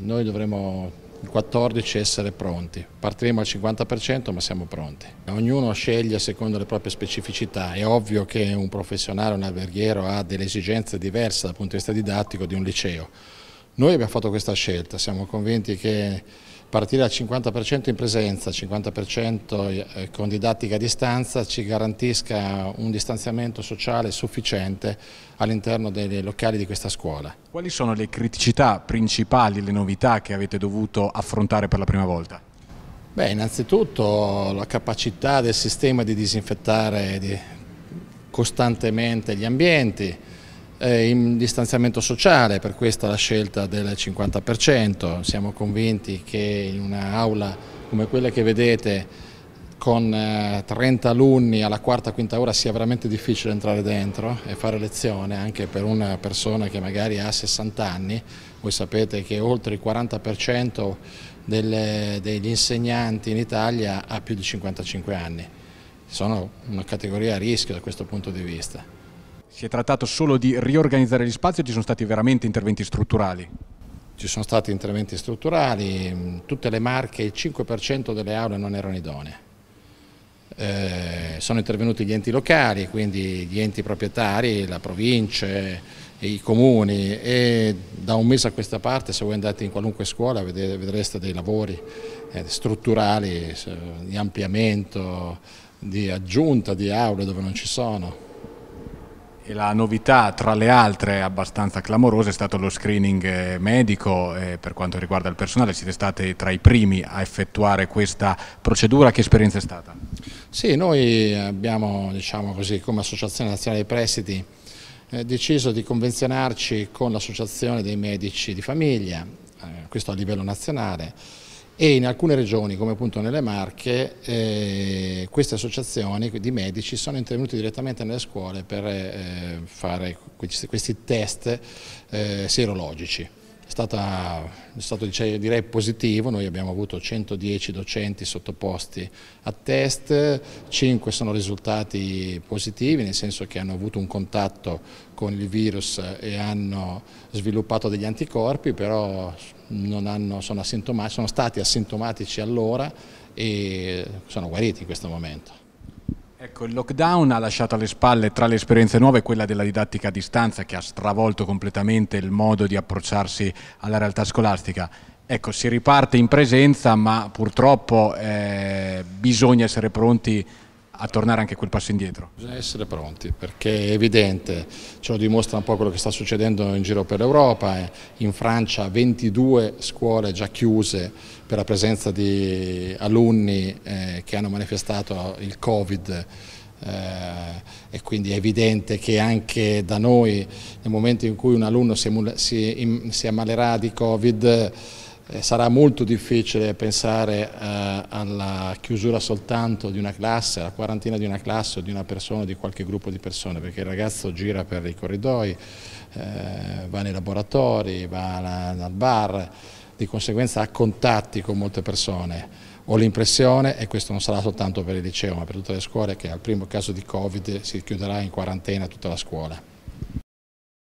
Noi dovremo il 14 essere pronti. Partiremo al 50% ma siamo pronti. Ognuno sceglie secondo le proprie specificità. È ovvio che un professionale, un alberghiero ha delle esigenze diverse dal punto di vista didattico di un liceo. Noi abbiamo fatto questa scelta, siamo convinti che partire al 50% in presenza, 50% eh, con didattica a distanza ci garantisca un distanziamento sociale sufficiente all'interno dei locali di questa scuola. Quali sono le criticità principali, le novità che avete dovuto affrontare per la prima volta? Beh, innanzitutto la capacità del sistema di disinfettare costantemente gli ambienti, in distanziamento sociale, per questa la scelta del 50%. Siamo convinti che in un'aula come quella che vedete con 30 eh, alunni alla quarta quinta ora sia veramente difficile entrare dentro e fare lezione anche per una persona che magari ha 60 anni. Voi sapete che oltre il 40% delle, degli insegnanti in Italia ha più di 55 anni. Sono una categoria a rischio da questo punto di vista. Si è trattato solo di riorganizzare gli spazi o ci sono stati veramente interventi strutturali? Ci sono stati interventi strutturali, mm, tutte le marche, il 5% delle aule non erano idonee. Eh, sono intervenuti gli enti locali, quindi gli enti proprietari, la provincia, i comuni e da un mese a questa parte se voi andate in qualunque scuola vedreste dei lavori eh, strutturali di ampliamento, di aggiunta di aule dove non ci sono. E la novità, tra le altre abbastanza clamorosa, è stato lo screening eh, medico eh, per quanto riguarda il personale. Siete stati tra i primi a effettuare questa procedura. Che esperienza è stata? Sì, noi abbiamo, diciamo così, come Associazione Nazionale dei Prestiti, eh, deciso di convenzionarci con l'Associazione dei Medici di Famiglia, eh, questo a livello nazionale, e in alcune regioni, come appunto nelle Marche, eh, queste associazioni di medici sono intervenute direttamente nelle scuole per eh, fare questi, questi test eh, serologici stata, è stato direi positivo, noi abbiamo avuto 110 docenti sottoposti a test, 5 sono risultati positivi nel senso che hanno avuto un contatto con il virus e hanno sviluppato degli anticorpi, però hanno, sono, sono stati asintomatici allora e sono guariti in questo momento. Ecco, il lockdown ha lasciato alle spalle tra le esperienze nuove quella della didattica a distanza che ha stravolto completamente il modo di approcciarsi alla realtà scolastica. Ecco, si riparte in presenza ma purtroppo eh, bisogna essere pronti a tornare anche quel passo indietro? Bisogna essere pronti perché è evidente, ce lo dimostra un po' quello che sta succedendo in giro per l'Europa, eh. in Francia 22 scuole già chiuse per la presenza di alunni eh, che hanno manifestato il Covid eh, e quindi è evidente che anche da noi nel momento in cui un alunno si, ammalerà di Covid eh, sarà molto difficile pensare eh, alla chiusura soltanto di una classe, alla quarantina di una classe o di una persona o di qualche gruppo di persone, perché il ragazzo gira per i corridoi, eh, va nei laboratori, va al bar, di conseguenza ha contatti con molte persone. Ho l'impressione, e questo non sarà soltanto per il liceo ma per tutte le scuole, che al primo caso di Covid si chiuderà in quarantena tutta la scuola.